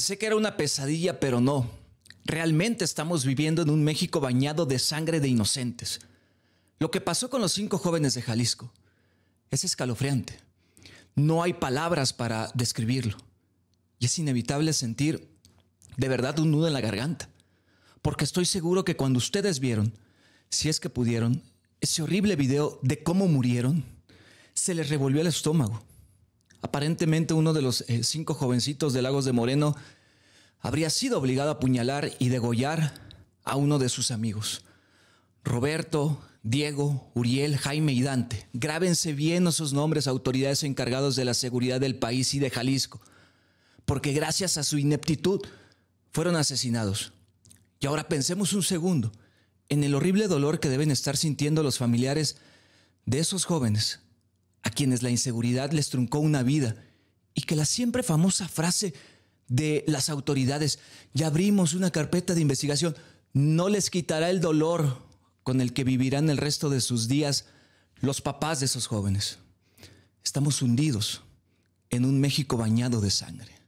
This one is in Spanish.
Pensé que era una pesadilla, pero no. Realmente estamos viviendo en un México bañado de sangre de inocentes. Lo que pasó con los cinco jóvenes de Jalisco es escalofriante. No hay palabras para describirlo. Y es inevitable sentir de verdad un nudo en la garganta. Porque estoy seguro que cuando ustedes vieron, si es que pudieron, ese horrible video de cómo murieron, se les revolvió el estómago. Aparentemente uno de los eh, cinco jovencitos de Lagos de Moreno habría sido obligado a apuñalar y degollar a uno de sus amigos. Roberto, Diego, Uriel, Jaime y Dante. Grábense bien esos nombres, autoridades encargados de la seguridad del país y de Jalisco, porque gracias a su ineptitud fueron asesinados. Y ahora pensemos un segundo en el horrible dolor que deben estar sintiendo los familiares de esos jóvenes quienes la inseguridad les truncó una vida y que la siempre famosa frase de las autoridades, ya abrimos una carpeta de investigación, no les quitará el dolor con el que vivirán el resto de sus días los papás de esos jóvenes. Estamos hundidos en un México bañado de sangre.